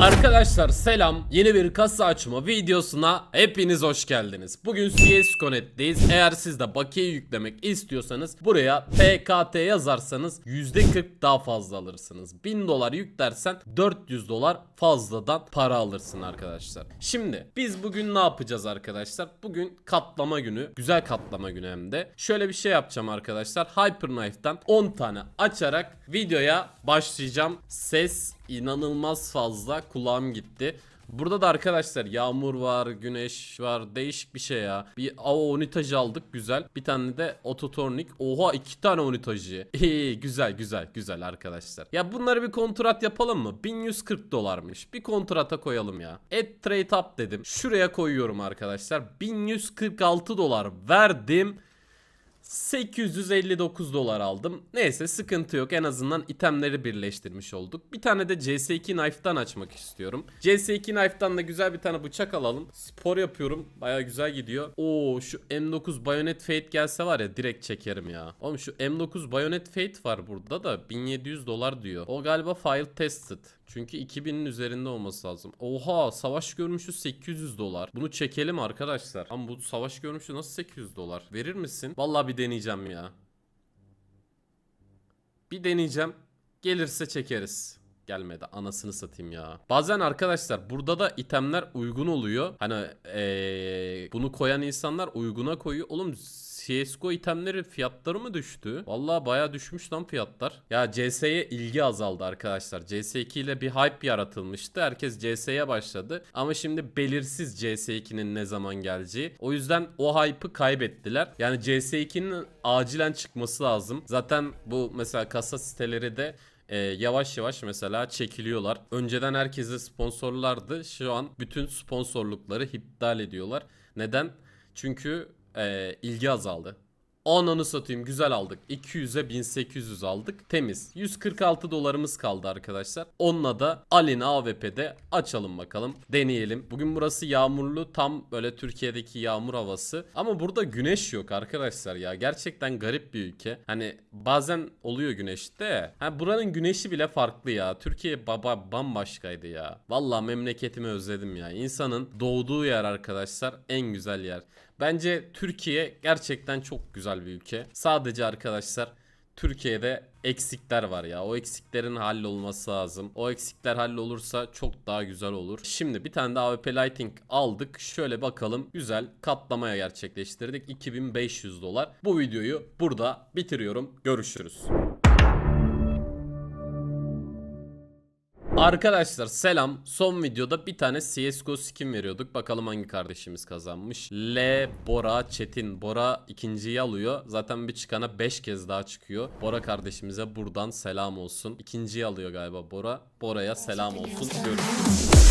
Arkadaşlar selam yeni bir kasa açma videosuna hepiniz hoş geldiniz. Bugün CS Connect'teyiz. Eğer siz de bakiye yüklemek istiyorsanız buraya PKT yazarsanız %40 daha fazla alırsınız. 1000 dolar yüklersen 400 dolar fazladan para alırsın arkadaşlar. Şimdi biz bugün ne yapacağız arkadaşlar? Bugün katlama günü. Güzel katlama günü hem de. Şöyle bir şey yapacağım arkadaşlar. Hyperknife'dan 10 tane açarak videoya başlayacağım. Ses inanılmaz fazla kulağım gitti. Burada da arkadaşlar yağmur var, güneş var. Değişik bir şey ya. Bir ava unitajı aldık güzel. Bir tane de ototornik. Oha iki tane unitajı. İyi güzel güzel güzel arkadaşlar. Ya bunları bir kontrat yapalım mı? 1140 dolarmış. Bir kontrata koyalım ya. Add trade up dedim. Şuraya koyuyorum arkadaşlar. 1146 dolar verdim. 859 dolar aldım. Neyse sıkıntı yok. En azından itemleri birleştirmiş olduk. Bir tane de CS2 Knife'dan açmak istiyorum. CS2 Knife'dan da güzel bir tane bıçak alalım. Spor yapıyorum. Baya güzel gidiyor. Oo şu M9 Bayonet Fate gelse var ya direkt çekerim ya. Oğlum şu M9 Bayonet Fate var burada da 1700 dolar diyor. O galiba file tested. Çünkü 2000'in üzerinde olması lazım. Oha savaş görmüşü 800 dolar. Bunu çekelim arkadaşlar. Ama bu savaş görmüşü nasıl 800 dolar? Verir misin? Vallahi bir deneyeceğim ya. Bir deneyeceğim. Gelirse çekeriz gelmedi. Anasını satayım ya. Bazen arkadaşlar burada da itemler uygun oluyor. Hani ee, bunu koyan insanlar uyguna koyuyor. Oğlum CSGO itemleri fiyatları mı düştü? Vallahi baya düşmüş lan fiyatlar. Ya CS'ye ilgi azaldı arkadaşlar. CS2 ile bir hype yaratılmıştı. Herkes CS'ye başladı. Ama şimdi belirsiz CS2'nin ne zaman geleceği. O yüzden o hype'ı kaybettiler. Yani CS2'nin acilen çıkması lazım. Zaten bu mesela kasa siteleri de e, yavaş yavaş mesela çekiliyorlar. Önceden herkese sponsorlardı. Şu an bütün sponsorlukları iptal ediyorlar. Neden? Çünkü e, ilgi azaldı. Ananı satayım güzel aldık. 200'e 1800 aldık. Temiz. 146 dolarımız kaldı arkadaşlar. Onunla da Al'in AWP'de açalım bakalım. Deneyelim. Bugün burası yağmurlu. Tam böyle Türkiye'deki yağmur havası. Ama burada güneş yok arkadaşlar ya. Gerçekten garip bir ülke. Hani bazen oluyor güneşte. Ha buranın güneşi bile farklı ya. Türkiye baba bambaşkaydı ya. Valla memleketimi özledim ya. İnsanın doğduğu yer arkadaşlar en güzel yer. Bence Türkiye gerçekten çok güzel bir ülke. Sadece arkadaşlar Türkiye'de eksikler var ya. O eksiklerin hallolması lazım. O eksikler hallolursa çok daha güzel olur. Şimdi bir tane de AWP Lighting aldık. Şöyle bakalım. Güzel katlamaya gerçekleştirdik. 2500 dolar. Bu videoyu burada bitiriyorum. Görüşürüz. Arkadaşlar selam. Son videoda bir tane CSGO skin veriyorduk. Bakalım hangi kardeşimiz kazanmış. L Bora Çetin. Bora ikinciyi alıyor. Zaten bir çıkana 5 kez daha çıkıyor. Bora kardeşimize buradan selam olsun. İkinciyi alıyor galiba Bora. Bora'ya selam olsun. Görüşürüz.